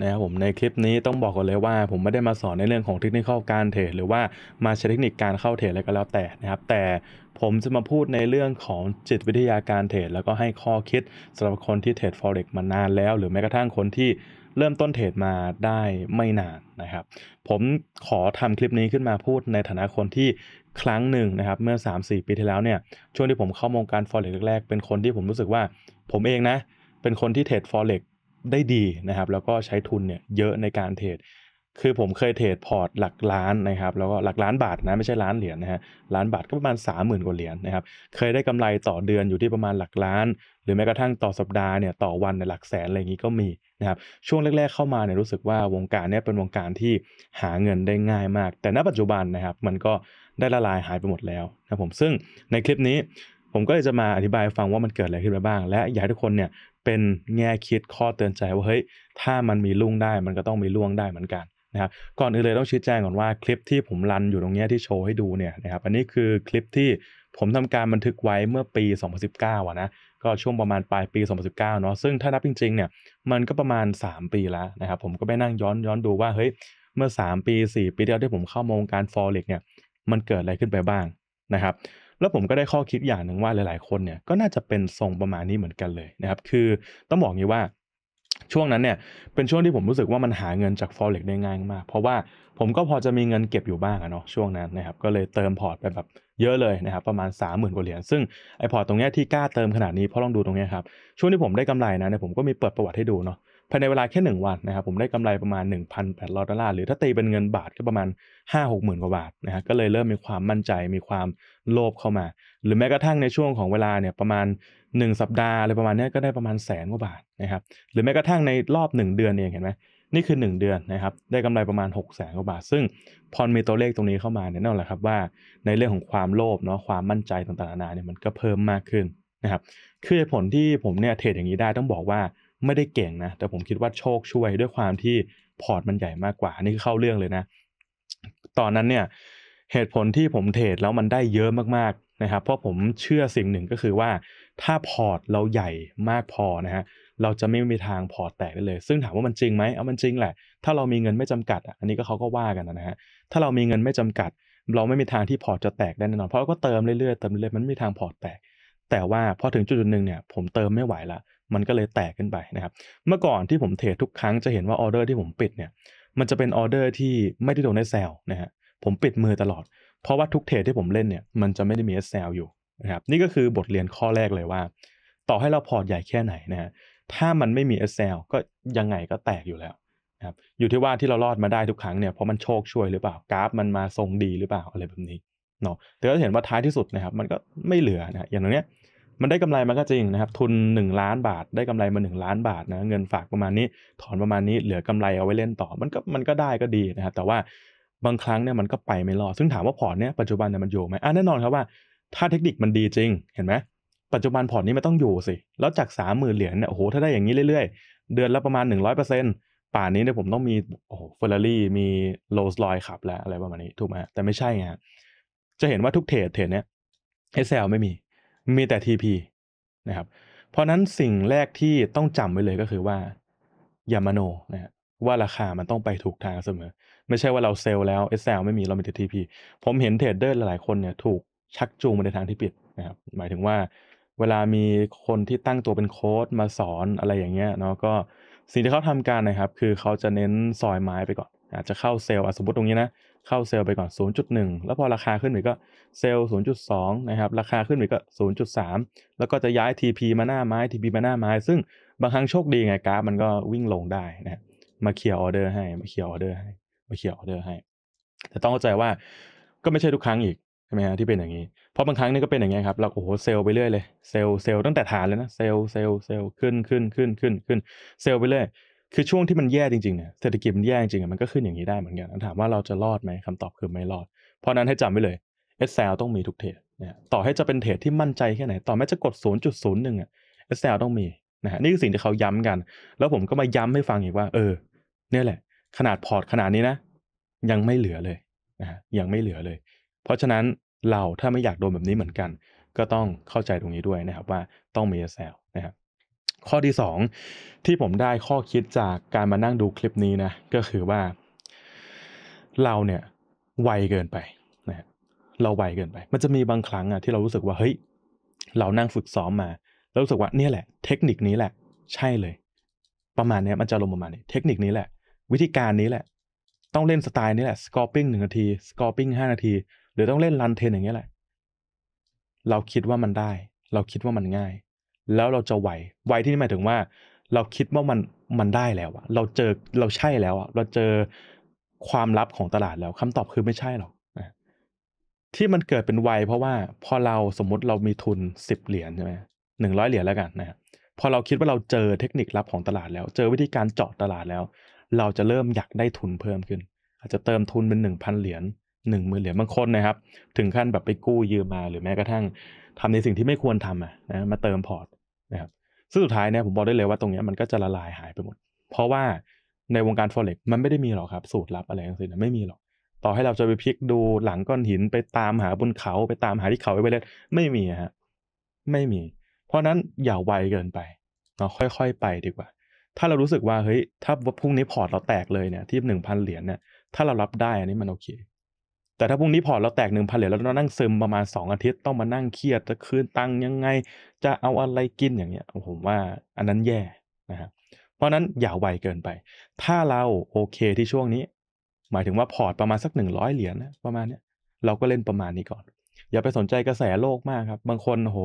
นะครับผมในคลิปนี้ต้องบอกก่อนเลยว่า ผมไม่ได้มาสอนในเรื่องของเทคนิคข้การเทรดหรือว่ามาใช้เทคนิคการเข้าเทรดอะไรก็แล้วแต่นะครับแต่ผมจะมาพูดในเรื่องของจิตวิทยาการเทรดแล้วก็ให้ข้อคิดสำหรับคนที่เทรด forex มานานแล้ว หรือแม้กระทั่งคนที่เริ่มต้นเทรดมาได้ไม่นานนะครับผมขอทำคลิปนี้ขึ้นมาพูดในฐานะคนที่ครั้งหนึ่งนะครับเมื่อ 3-4 ปีที่แล้วเนี่ยช่วงที่ผมเข้าวงการฟอเร็กแรกๆเป็นคนที่ผมรู้สึกว่า ผมเองนะเป็นคนที่เทรดฟอเร็กได้ดีนะครับ แล้วก็ใช้ทุนเนี่ยเยอะในการเทรดคือผมเคยเทรดพอร์ตหลักล้านนะครับแล้วก็หลักล้านบาทนะไม่ใช่ล้านเหรียญนะฮะล้านบาทก็ประมาณ30,000กว่าเหรียญนะครับเคยได้กำไรต่อเดือนอยู่ที่ประมาณหลักล้าน หรือแม้กระทั่งต่อสัปดาห์เนี่ยต่อวันในหลักแสนอะไรอย่างนี้ก็มีนะครับช่วงแรกๆ เข้ามาเนี่ยรู้สึกว่าวงการเนี่ยเป็นวงการที่หาเงินได้ง่ายมาก แต่ณปัจจุบันนะครับมันก็ได้ละลายหายไปหมดแล้วนะผมซึ่งในคลิปนี้ผมก็เลยจะมาอธิบายฟังว่ามันเกิดอะไรขึ้นไปบ้างและอยากให้ทุกคนเนี่ยเป็นแง่คิดข้อเตือนใจว่าเฮ้ย ถ้ามันมีลุ่งได้มันก็ต้องมีล่วงได้เหมือนกันนะครับก่อนอื่นเลย ต้องชี้แจงก่อนว่าคลิปที่ผมรันอยู่ตรงนี้ที่โชว์ให้ดูเนี่ยนะครับอันนี้คือคลิปที่ผมทำการบันทึกไว้เมื่อปี 2019อ่ะนะก็ช่วงประมาณปลายปี2019เนาะซึ่งถ้านับจริง ๆเนี่ยมันก็ประมาณ 3 ปีแล้วนะครับผมก็ไปนั่งย้อนย้อนดูว่าเฮ้ยเมื่อ 3 ปี4ปีเดียวที่ผมเข้ามวงการฟอเร็กเนี่ยมันเกิดอะไรขึ้นไปบ้างนะครับแล้วผมก็ได้ข้อคิดอย่างหนึ่งว่าหลายๆคนเนี่ย ก็น่าจะเป็นทรงประมาณนี้เหมือนกันเลยนะครับคือต้องบอกงี้ว่าช่วงนั้นเนี่ยเป็นช่วงที่ผมรู้สึกว่ามันหาเงินจาก forex ได้ง่ายมาก เพราะว่าผมก็พอจะมีเงินเก็บอยู่บ้างอะเนาะช่วงนั้นนะครับก็เลยเติมพอร์ตไปแบบเยอะเลยนะครับประมาณ30,000กว่าเหรียญซึ่งไอพอร์ตตรงเนี้ยที่กล้าเติมขนาดนี้เพราะลองดูตรงเนี้ยครับช่วงที่ผมได้กำไรนะเนี่ยผมก็มีเปิดประวัติให้ดูเนาะภายในเวลาแค่1วันนะครับผมได้กำไรประมาณ1,800ดอลลาร์หรือถ้าตีเป็นเงินบาทก็ประมาณ 5 6ื่นกว่าบาทนะฮะก็เลยเริ่มมีความมั่นใจมีความโลภเข้ามา หรือแม้กระทั่งในช่วงของเวลาเนี่ยประมาณ 1 สัปดาห์อะไรประมาณนี้ก็ได้ประมาณแสนกว่าบาทนะครับหรือแม้กระทั่งในรอบ 1 เดือนเองเห็นไหมนี่คือ 1 เดือนนะครับได้กำไรประมาณ6กแสนกว่าบาทซึ่งพอมีตัวเลขตรงนี้เข้ามาเนี่ยนั่นแหละครับว่า ในเรื่องของความโลภเนาะความมั่นใจต่างๆนานาเนี่ยมันก็เพิ่มมากขึ้นนะครับคือผลที่ผมเนี่ยเทรดอย่างนี้ได้ต้องบอกว่าไม่ได้เก่งนะแต่ผมคิดว่าโชคช่วยด้วยความที่พอร์ตมันใหญ่มากกว่า นี่คือเข้าเรื่องเลยนะ ตอนนั้นเนี่ยเหตุผลที่ผมเทรดแล้วมันได้เยอะมากๆนะครับเพราะผมเชื่อสิ่งหนึ่งก็คือว่าถ้าพอร์ตเราใหญ่มากพอนะฮะเราจะไม่มีทางพอร์ตแตกได้เลย ซึ่งถามว่ามันจริงไหมเอามันจริงแหละ ถ้าเรามีเงินไม่จำกัด อันนี้ก็เขาก็ว่ากันนะฮะถ้าเรามีเงินไม่จำกัด เราไม่มีทางที่พอร์ตจะแตกได้แน่นอนเพราะก็เติมเรื่อยๆ เติมเรื่อยๆมันไม่มีทางพอร์ตแตก แต่ว่าพอถึงจุดหนึ่งเนี่ยผมเติมไม่ไหวละมันก็เลยแตกขึ้นไปนะครับ เมื่อก่อนที่ผมเทรดทุกครั้งจะเห็นว่าออเดอร์ที่ผมปิดเนี่ย มันจะเป็นออเดอร์ที่ไม่ได้โดนไอสแซลนะฮะ ผมปิดมือตลอด เพราะว่าทุกเทรดที่ผมเล่นเนี่ย มันจะไม่ได้มีไอสแซลอยู่นะครับ นี่ก็คือบทเรียนข้อแรกเลยว่า ต่อให้เราพอร์ตใหญ่แค่ไหนนะฮะถ้ามันไม่มีไอสแซลก็ยังไงก็แตกอยู่แล้วนะครับ อยู่ที่ว่าที่เรารอดมาได้ทุกครั้งเนี่ย เพราะมันโชคช่วยหรือเปล่า กราฟมันมาทรงดีหรือเปล่าอะไรแบบนี้เนาะแต่ก็เห็นว่าท้ายที่สุดนะครับ มันก็ไม่เหลือนะ อย่างตรงเนี้ยมันได้กำไรมันก็จริงนะครับ ทุน 1 ล้านบาทได้กำไรมา1ล้านบาทนะเงินฝากประมาณนี้ ถอนประมาณนี้เหลือกำไรเอาไว้เล่นต่อมันก็มันก็ได้ก็ดีนะครับแต่ว่าบางครั้งเนี่ยมันก็ไปไม่รอดซึ่งถามว่าพอร์ตเนี่ยปัจจุบันเนี่ยมันอยู่ไหมอ่ะแน่นอนครับว่าถ้าเทคนิคมันดีจริงเห็นไหมปัจจุบันพอร์ตนี้มันต้องอยู่สิ แล้วจากสามหมื่นเหรียญเนี่ยโอ้โหถ้าได้อย่างนี้เรื่อย ๆ เดือนละประมาณ100%ป่านนี้เนี่ยผมต้องมีโอ้โหเฟอร์รารี่มีโรลส์รอยขับแล้วอะไรประมาณนี้ถูกไหมแต่ไม่ใช่ไงจะเห็นว่าทุกเทรดเทรดเนี้ยเอสเซลไม่มีมีแต่ TP นะครับ เพราะนั้นสิ่งแรกที่ต้องจำไว้เลยก็คือว่าอย่ามโนนะว่าราคามันต้องไปถูกทางเสมอ ไม่ใช่ว่าเราเซลล์แล้ว SL ไม่มีเรามีแต่ TP ผมเห็นเทรดเดอร์หลายๆคนเนี่ยถูกชักจูงไปในทางที่ผิดนะครับหมายถึงว่าเวลามีคนที่ตั้งตัวเป็นโค้ดมาสอนอะไรอย่างเงี้ยเนาะก็สิ่งที่เขาทำการนะครับ คือเขาจะเน้นซอยไม้ไปก่อน อาจจะเข้าเซลล์สมมติตรงนี้นะเข้าเซลล์ไปก่อน 0.1 แล้วพอราคาขึ้นไปก็เซลล์0.2 นะครับ ราคาขึ้นไปก็ 0.3 แล้วก็จะย้าย TP มาหน้าไม้ TP มาหน้าไม้ ซึ่งบางครั้งโชคดีไงกราฟมันก็วิ่งลงได้นะ มาเคลียร์ออเดอร์ให้ มาเคลียร์ออเดอร์ให้ มาเคลียร์ออเดอร์ให้ แต่ต้องเข้าใจว่าก็ไม่ใช่ทุกครั้งอีกใช่ไหมฮะที่เป็นอย่างนี้ เพราะบางครั้งนี่ก็เป็นอย่างนี้ครับ เราโอ้โหเซลไปเรื่อยเลยเซลเซลตั้งแต่ฐานเลยนะเซลเซลเซลขึ้นขึ้นขึ้นขึ้นขึ้นเซลไปเรื่อยคือช่วงที่มันแย่จริงๆเนี่ยเศรษฐกิจมันแย่จริงๆมันก็ขึ้นอย่างนี้ได้เหมือนกันถามว่าเราจะรอดไหมคำตอบคือไม่รอด เพราะนั้นให้จำไว้เลยเอสแซลต้องมีทุกเทรดนะต่อให้จะเป็นเทรดที่มั่นใจแค่ไหน ต่อแม้จะกด 0.01อ่ะเอสแซลต้องมีนะฮะนี่คือสิ่งที่เขาย้ำกัน แล้วผมก็มาย้ำให้ฟังอีกว่า เออ เนี่ยแหละ ขนาดพอร์ตขนาดนี้นะ ยังไม่เหลือเลยนะฮะยังไม่เหลือเลย เพราะฉะนั้นเราถ้าไม่อยากโดนแบบนี้เหมือนกัน ก็ต้องเข้าใจตรงนี้ด้วยนะครับว่าต้องมีเอสแซลนะครับข้อที่ 2 ที่ผมได้ข้อคิดจากการมานั่งดูคลิปนี้นะก็คือว่า เราเนี่ย ไวเกินไปนะเราไวเกินไป มันจะมีบางครั้งอะที่เรารู้สึกว่าเฮ้ยเรานั่งฝึกซ้อมมา แล้วรู้สึกว่าเนี่ยแหละเทคนิคนี้แหละ ใช่เลย ประมาณนี้มันจะลงประมาณนี้เทคนิคนี้แหละ วิธีการนี้แหละ ต้องเล่นสไตล์นี้แหละสกอร์ปิ้งหนึ่งนาทีสกอร์ปิ้งห้านาที หรือต้องเล่นรันเทนอย่างเงี้ยแหละเราคิดว่ามันได้ เราคิดว่ามันง่ายแล้วเราจะไหวไหวที่นี่หมายถึงว่าเราคิดว่ามันมันได้แล้วอะเราเจอเราใช่แล้วอะเราเจอความลับของตลาดแล้ว คำตอบคือไม่ใช่หรอก ที่มันเกิดเป็นไวเพราะว่าพอเราสมมติเรามีทุนสิบเหรียญใช่ไหม หนึ่งร้อยเหรียญแล้วกันนะพอเราคิดว่าเราเจอเทคนิคลับของตลาดแล้ว เจอวิธีการเจาะตลาดแล้ว เราจะเริ่มอยากได้ทุนเพิ่มขึ้น อาจจะเติมทุนเป็นหนึ่งพันเหรียญหนึ่งหมื่นเหรียญบางคนนะครับ ถึงขั้นแบบไปกู้ยืมมาหรือแม้กระทั่ง ทำในสิ่งที่ไม่ควรทำอะนะมาเติมพอร์ตนะครับซึ่งสุดท้ายเนี่ยผมบอกได้เลยว่าตรงนี้มันก็จะละลายหายไปหมด เพราะว่าในวงการ forex มันไม่ได้มีหรอกครับสูตรลับอะไรทั้งสิ้นไม่มีหรอก ต่อให้เราจะไปพลิกดูหลังก้อนหินไปตามหาบนเขา ไปตามหาที่เขาไปเลยไม่มีฮะไม่มี เพราะนั้นอย่าไวเกินไปเนาะค่อยๆไปดีกว่า ถ้าเรารู้สึกว่าเฮ้ยถ้าพรุ่งนี้พอร์ตเราแตกเลยเนี่ย ที่หนึ่งพันเหรียญเนี่ยถ้าเรารับได้อันนี้มันโอเคแต่ถ้าพรุ่งนี้พอเราแตกหนึ่งพันเหรียญแล้วเรานั่งซึมประมาณสองอาทิตย์ต้องมานั่งเครียดจะคืนตังค์ยังไง จะเอาอะไรกินอย่างเงี้ยผมว่าอันนั้นแย่นะครับเพราะนั้นอย่าไวเกินไป ถ้าเราโอเคที่ช่วงนี้ หมายถึงว่าพอร์ตประมาณสักหนึ่งร้อยเหรียญนะประมาณเนี้ยเราก็เล่นประมาณนี้ก่อน อย่าไปสนใจกระแสโลกมากครับบางคนโห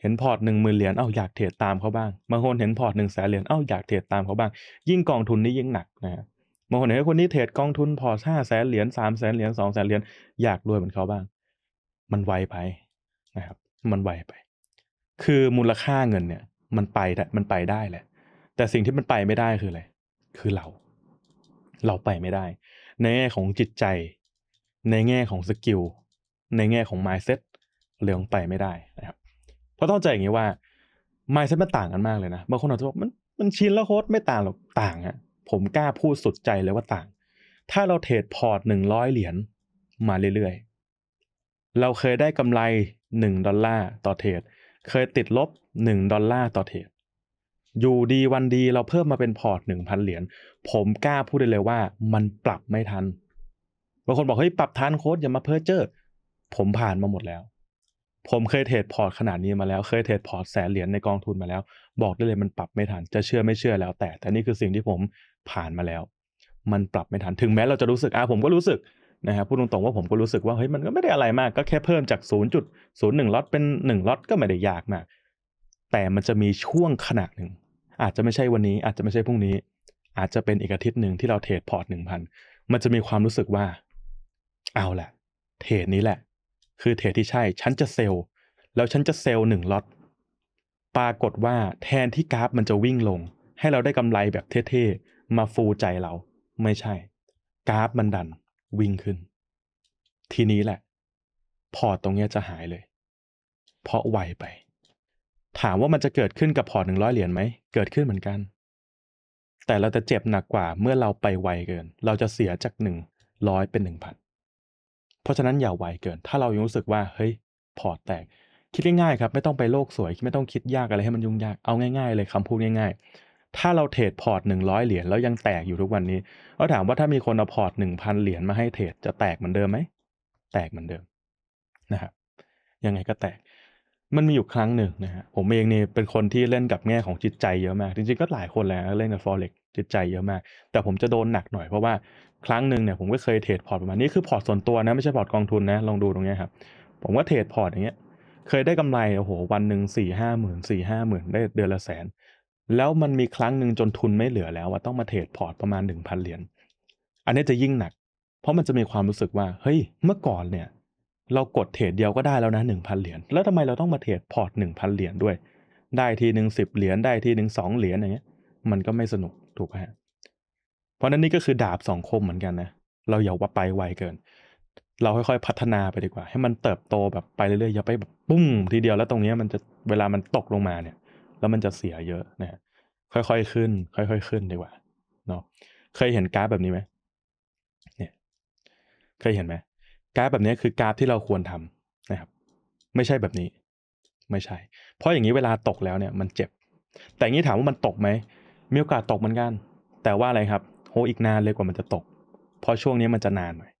เห็นพอร์ตหนึ่งหมื่นเหรียญเอ้าอยากเทรดตามเขาบ้างบางคนเห็นพอร์ตหนึ่งแสนเหรียญเอ้าอยากเทรดตามเขาบ้างยิ่งกองทุนนี้ยิ่งหนักนะครับบางคนเห็นคนนี้เทรดกองทุนพอห้าแสนเหรียญสามแสนเหรียญสองแสนเหรียญอยากรวยเหมือนเขาบ้าง มันไวไปนะครับ มันไวไป คือมูลค่าเงินเนี่ย มันไปมันไปได้แหละแต่สิ่งที่มันไปไม่ได้คืออะไร คือเรา เราไปไม่ได้ ในแง่ของจิตใจ ในแง่ของสกิลในแง่ของ mindset เรื่องไปไม่ได้นะครับ เพราะต้องใจอย่างนี้ว่า mindset มันต่างกันมากเลยนะบางคนอาจจะบอกมันมันชินแล้วโค้ดไม่ต่างหรอกต่างอะผมกล้าพูดสุดใจเลยว่าต่าง ถ้าเราเทรดพอร์ตหนึ่งร้อยเหรียญมาเรื่อยๆ เราเคยได้กำไรหนึ่งดอลลาร์ต่อเทรด เคยติดลบหนึ่งดอลลาร์ต่อเทรด อยู่ดีวันดีเราเพิ่มมาเป็นพอร์ตหนึ่งพันเหรียญ ผมกล้าพูดได้เลยว่ามันปรับไม่ทันบางคนบอก เฮ้ยปรับทันโค้ดอย่ามาเพ้อเจ้อผมผ่านมาหมดแล้วผมเคยเทรดพอร์ตขนาดนี้มาแล้วเคยเทรดพอร์ตแสนเหรียญในกองทุนมาแล้ว บอกได้เลยมันปรับไม่ทัน จะเชื่อไม่เชื่อแล้ว แต่ แต่นี่คือสิ่งที่ผมผ่านมาแล้ว มันปรับไม่ทันถึงแม้ เราจะรู้สึก อ่ะผมก็รู้สึกนะครับพูดตรงๆว่าผมก็รู้สึกว่าเฮ้ย มันก็ไม่ได้อะไรมาก ก็แค่เพิ่มจาก0.01ล็อตเป็น1ล็อต ก็ไม่ได้ยากมากแต่มันจะมีช่วงขนาดหนึ่งอาจจะไม่ใช่วันนี้ อาจจะไม่ใช่พรุ่งนี้ อาจจะเป็นอีกอาทิตย์หนึ่งที่เราเทรดพอร์ตหนึ่งพันมันจะมีความรู้สึกว่า เอาแหละเทรดนี้แหละคือเทรดที่ใช่ ฉันจะเซลแล้วฉันจะเซลหนึ่งล็อต ปรากฏว่าแทนที่กราฟมันจะวิ่งลง ให้เราได้กำไรแบบเท่ๆ มาฟูใจเรา ไม่ใช่ กราฟมันดัน วิ่งขึ้น ทีนี้แหละ พอร์ตตรงนี้จะหายเลย เพราะไวไป ถามว่ามันจะเกิดขึ้นกับพอร์ตหนึ่งร้อยเหรียญไหม เกิดขึ้นเหมือนกัน แต่เราจะเจ็บหนักกว่าเมื่อเราไปไวเกิน เราจะเสียจากหนึ่งร้อยเป็นหนึ่งพันเพราะฉะนั้นอย่าไวเกิน ถ้าเรายังรู้สึกว่าเฮ้ยพอร์ตแตกคิดง่ายๆครับไม่ต้องไปโลกสวยไม่ต้องคิดยากอะไรให้มันยุ่งยากเอาง่ายๆ เลยคำพูดง่ายๆ ถ้าเราเทรดพอร์ตหนึ่งร้อยเหรียญแล้วยังแตกอยู่ทุกวันนี้เราถามว่าถ้ามีคนเอาพอร์ตหนึ่งพันเหรียญมาให้เทรดจะแตกเหมือนเดิมไหม แตกเหมือนเดิม นะครับยังไงก็แตกมันมีอยู่ครั้งหนึ่งนะฮะผมเองเนี่เป็นคนที่เล่นกับแง่ของจิตใจเยอะมากจริงๆก็หลายคนแหละเล่นกับอเร็กจิตใจเยอะมากแต่ผมจะโดนหนักหน่อยเพราะว่าครั้งหนึ่งเนี่ยผมก็เคยเทรดพอร์ตประมาณนี้คือพอร์ตส่วนตัวนะไม่ใช่พอร์ตกองทุนนะ ลองดูตรงนี้ครับ ผมก็เทรดพอร์ตอย่างเงี้ย เคยได้กำไรโอ้โหวันหนึ่งสี่ห้าหมื่นสี่ห้าหมื่นได้เดือนละแสน แล้วมันมีครั้งหนึ่งจนทุนไม่เหลือแล้วว่าต้องมาเทรดพอร์ตประมาณหนึ่งพันเหรียญอันนี้จะยิ่งหนัก เพราะมันจะมีความรู้สึกว่าเฮ้ยเมื่อก่อนเนี่ย เรากดเทรดเดียวก็ได้แล้วนะหนึ่งพันเหรียญแล้วทำไมเราต้องมาเทรดพอร์ตหนึ่งพันเหรียญด้วย ได้ทีหนึ่งสิบเหรียญได้ทีหนึ่งสองเหรียญอย่างเงี้ยมันก็ไม่สนุกถูกไหมพราะนั้นนี่ก็คือดาบสองคมเหมือนกันนะ เราอย่าว่าไปไวเกิน เราค่อยๆพัฒนาไปดีกว่า ให้มันเติบโตแบบไปเรื่อยๆอย่าไปแบบปุ้งทีเดียวแล้วตรงนี้มันจะเวลามันตกลงมาเนี่ย แล้วมันจะเสียเยอะนะค่อยๆขึ้น ค่อยๆขึ้นดีกว่าเนาะเคยเห็นกราฟแบบนี้ไหมเนี่ย เคยเห็นไหมกราฟแบบนี้คือกราฟที่เราควรทำนะครับ ไม่ใช่แบบนี้ ไม่ใช่เพราะอย่างนี้เวลาตกแล้วเนี่ย มันเจ็บ แต่อย่างนี้ถามว่ามันตกไหม มีโอกาสตกเหมือนกันแต่ว่าอะไรครับโหอีกนานเลยกว่ามันจะตกเพราะช่วงนี้มันจะนานหน่อย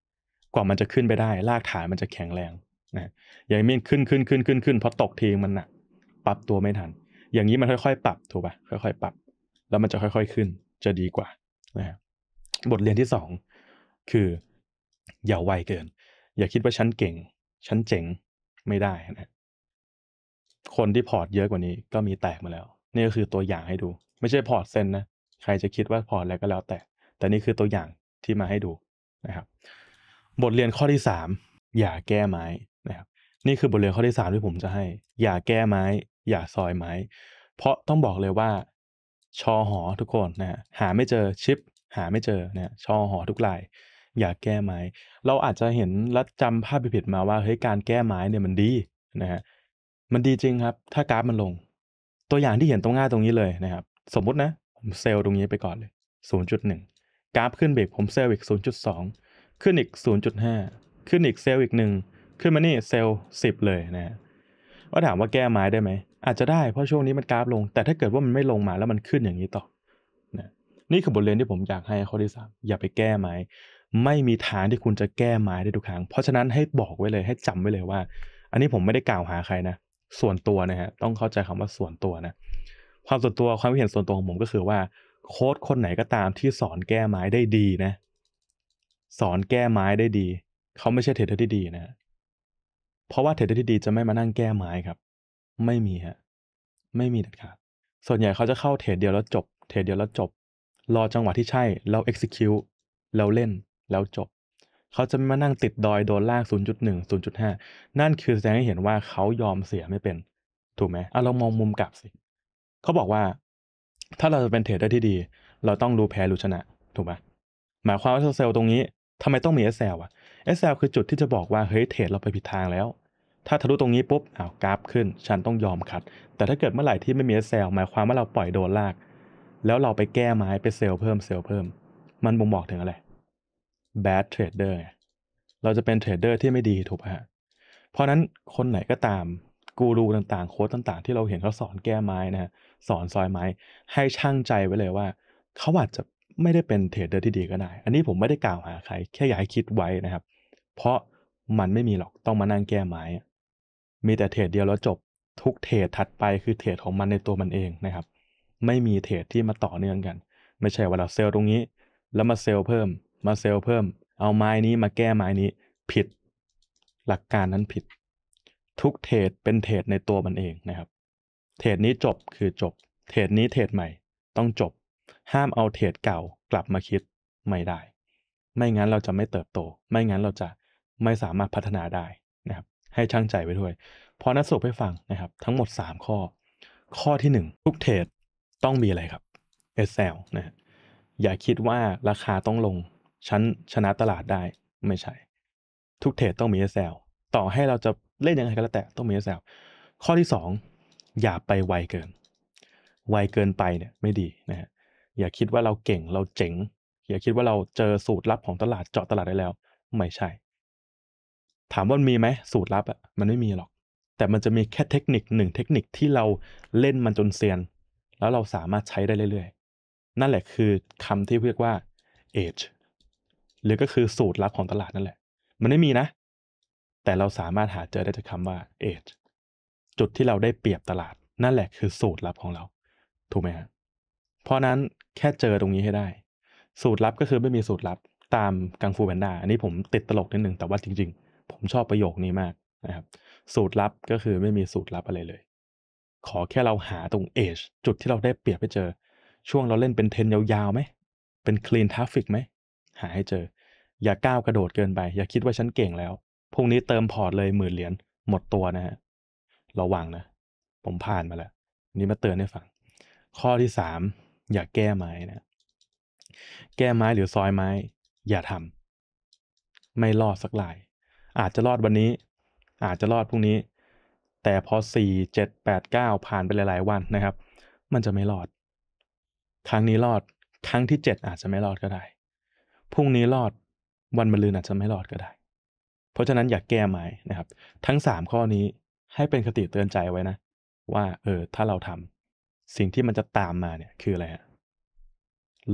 กว่ามันจะขึ้นไปได้ รากฐานมันจะแข็งแรงนะอย่างนี้ขึ้นขึ้นขึ้นขึ้นขึ้นพอตกทีมันหนักปรับตัวไม่ทัน อย่างนี้มันค่อยๆ ปรับ ถูกป่ะ ค่อย ๆ ปรับ แล้วมันจะค่อย ๆ ขึ้น จะดีกว่านะบทเรียนที่สองคือ อย่าไวเกิน อย่าคิดว่าฉันเก่งฉันเจ๋งไม่ได้นะ คนที่พอร์ตเยอะกว่านี้ก็มีแตกมาแล้วนี่ก็คือตัวอย่างให้ดู ไม่ใช่พอร์ตเซนนะใครจะคิดว่าพอร์ตอะไรก็แล้วแต่แต่นี่คือตัวอย่างที่มาให้ดูนะครับ บทเรียนข้อที่3 อย่าแก้ไม้นะครับนี่คือบทเรียนข้อที่3ที่ผมจะให้ อย่าแก้ไม้ อย่าซอยไม้ เพราะต้องบอกเลยว่า ชอหอทุกคนนะหาไม่เจอชิป หาไม่เจอนะชอหอทุกลาย อย่าแก้ไม้ เราอาจจะเห็นและจำภาพผิดมาว่าเฮ้ยการแก้ไม้เนี่ยมันดีนะฮะมันดีจริงครับ ถ้ากราฟมันลง ตัวอย่างที่เห็นตรงหน้าตรงนี้เลยนะครับสมมุตินะ ผมเซลล์ตรงนี้ไปก่อนเลย0.1กราฟขึ้นเบรกผมเซลล์อีก 0.2ขึ้นอีก 0.5ขึ้นอีกเซลล์อีกหนึ่งขึ้นมานี่เซลล์10เลยนะก็ถามว่าแก้ไม้ได้ไหม อาจจะได้เพราะช่วงนี้มันกราฟลง แต่ถ้าเกิดว่ามันไม่ลงมาแล้วมันขึ้นอย่างนี้ต่อ นะ นี่คือบทเรียนที่ผมอยากให้ข้อที่สามอย่าไปแก้ไม้ ไม่มีทางที่คุณจะแก้ไม้ได้ทุกครั้ง เพราะฉะนั้นให้บอกไว้เลยให้จำไว้เลยว่า อันนี้ผมไม่ได้กล่าวหาใครนะส่วนตัวนะฮะต้องเข้าใจคำว่าส่วนตัวนะความส่วนตัวความเห็นส่วนตัวของผมก็คือว่าโค้ดคนไหนก็ตามที่สอนแก้ไม้ได้ดีนะ สอนแก้ไม้ได้ดี เขาไม่ใช่เทรดเดอร์ที่ดีนะ เพราะว่าเทรดเดอร์ที่ดี จะไม่มานั่งแก้ไม้ครับ ไม่มีฮะไม่มีเด็ดขาดส่วนใหญ่เขาจะเข้าเทรดเดียวแล้วจบ เทรดเดียวแล้วจบ รอจังหวะที่ใช่แล้ว execute แล้วเล่นแล้วจบ เขาจะไม่มานั่งติดดอยโดนลาก 0.1 0.5 นั่นคือแสดงให้เห็นว่าเขายอมเสียไม่เป็น ถูกไหมอ่ะเรามองมุมกลับสิเขาบอกว่าถ้าเราจะเป็นเทรดเดอร์ที่ดี เราต้องรู้แพ้รู้ชนะ ถูกไหมหมายความว่าเซลล์ตรงนี้ ทำไมต้องมี SL อะ่ะ SL คือจุดที่จะบอกว่า เฮ้ย เทรดเราไปผิดทางแล้ว ถ้าทะลุตรงนี้ปุ๊บอ้าวกราฟขึ้นฉันต้องยอมคัด แต่ถ้าเกิดเมื่อไหร่ที่ไม่มี SL หมายความว่าเราปล่อยโดนลาก แล้วเราไปแก้ไม้ไปเซลล์เพิ่มเซลล์เพิ่ม มันบ่งบอกถึงอะไร bad trader เราจะเป็นเทรดเดอร์ที่ไม่ดีถูกไหมฮะเพราะนั้นคนไหนก็ตามกูรูต่างๆโค้ดต่างๆ ที่เราเห็นเขาสอนแก้ไม้นะฮะสอนซอยไม้ ให้ช่างใจไว้เลยว่าเขาอาจจะไม่ได้เป็นเทรดเดอร์ที่ดีก็ได้ อันนี้ผมไม่ได้กล่าวหา ใคร แค่อยากให้คิดไว้นะครับ เพราะมันไม่มีหรอกต้องมานั่งแก้ไม้ มีแต่เทรดเดียวแล้วจบ ทุกเทรดถัดไปคือ เทรดของมันในตัวมันเองนะครับ ไม่มีเทรดที่มาต่อเนื่องกัน ไม่ใช่ว่าเราเซลล์ตรงนี้ แล้วมาเซลล์เพิ่ม มาเซลล์เพิ่ม เอาไม้นี้มาแก้ไม้นี้ ผิดหลักการนั้นผิด ทุกเทรดเป็นเทรดในตัวมันเองนะครับเทรดนี้จบคือจบเทรดนี้เทรดใหม่ ต้องจบ ห้ามเอาเทรดเก่ากลับมาคิด ไม่ได้ ไม่งั้นเราจะไม่เติบโต ไม่งั้นเราจะไม่สามารถพัฒนาได้นะครับ ให้ช่างใจไว้ด้วย พอนักสรุปให้ฟังนะครับ ทั้งหมด 3 ข้อ ข้อที่ 1 ทุกเทรดต้องมีอะไรครับ SL นะอย่าคิดว่าราคาต้องลงชั้นชนะตลาดได้ไม่ใช่ ทุกเทรดต้องมี SL ต่อให้เราจะเล่นยังไงก็แล้วแต่ต้องมี SL ข้อที่ 2อย่าไปไวเกิน ไวเกินไปเนี่ยไม่ดีนะฮะ อย่าคิดว่าเราเก่งเราเจ๋ง อย่าคิดว่าเราเจอสูตรลับของตลาดเจาะตลาดได้แล้ว ไม่ใช่ ถามว่ามีไหมสูตรลับอ่ะมันไม่มีหรอก แต่มันจะมีแค่เทคนิคหนึ่งเทคนิคที่เราเล่นมันจนเซียน แล้วเราสามารถใช้ได้เรื่อยๆ นั่นแหละคือคำที่เรียกว่า edge หรือก็คือสูตรลับของตลาดนั่นแหละ มันไม่มีนะ แต่เราสามารถหาเจอได้จากคำว่า edge จุดที่เราได้เปรียบตลาด นั่นแหละคือสูตรลับของเรา ถูกไหมฮะ เพราะนั้นแค่เจอตรงนี้ให้ได้ สูตรลับก็คือไม่มีสูตรลับตามกังฟูแพนด้าอันนี้ผมติดตลกนิดนึงแต่ว่าจริง ๆ ผมชอบประโยคนี้มากนะครับ สูตรลับก็คือไม่มีสูตรลับอะไรเลย ขอแค่เราหาตรงเอชจุดที่เราได้เปรียบไปเจอ ช่วงเราเล่นเป็นเทนยาวๆไหมเป็นคลีนทราฟิกไหมหาให้เจอ อย่าก้าวกระโดดเกินไป อย่าคิดว่าฉันเก่งแล้วพรุ่งนี้เติมพอร์ตเลยหมื่นเหรียญหมดตัวนะฮะระวังนะ ผมผ่านมาแล้ว นี่มาเตือนให้ฟังข้อที่สามอย่าแก้ไม้นะ แก้ไม้หรือซอยไม้ อย่าทำไม่รอดสักลาย อาจจะรอดวันนี้ อาจจะรอดพรุ่งนี้ แต่พอสี่เจ็ดแปดเก้าผ่านไปหลาย ๆ วันนะครับ มันจะไม่รอด ครั้งนี้รอดครั้งที่เจ็ดอาจจะไม่รอดก็ได้ พรุ่งนี้รอดวันมะรืนอาจจะไม่รอดก็ได้ เพราะฉะนั้นอย่าแก้ไม้นะครับ ทั้งสามข้อนี้ให้เป็นคติเตือนใจไว้นะว่าเออถ้าเราทำสิ่งที่มันจะตามมาเนี่ยคืออะไรฮะ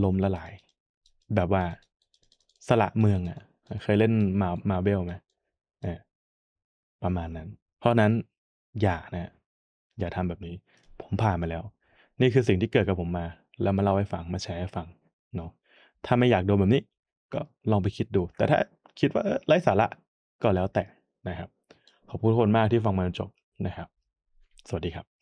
ลมละลาย แบบว่าสละเมืองอะ่ะ เคยเล่นมา มาเบลไหมเออประมาณนั้น เพราะนั้นอย่านะอย่าทำแบบนี้ ผมผ่านมาแล้ว นี่คือสิ่งที่เกิดกับผมมา แล้วมาเล่าให้ฟังมาแชร์ให้ฟังเนาะถ้าไม่อยากโดนแบบนี้ ก็ลองไปคิดดู แต่ถ้าคิดว่าไร้สาระก็แล้วแต่นะครับขอบคุณคนมากที่ฟังมาจนจบนะครับ สวัสดีครับ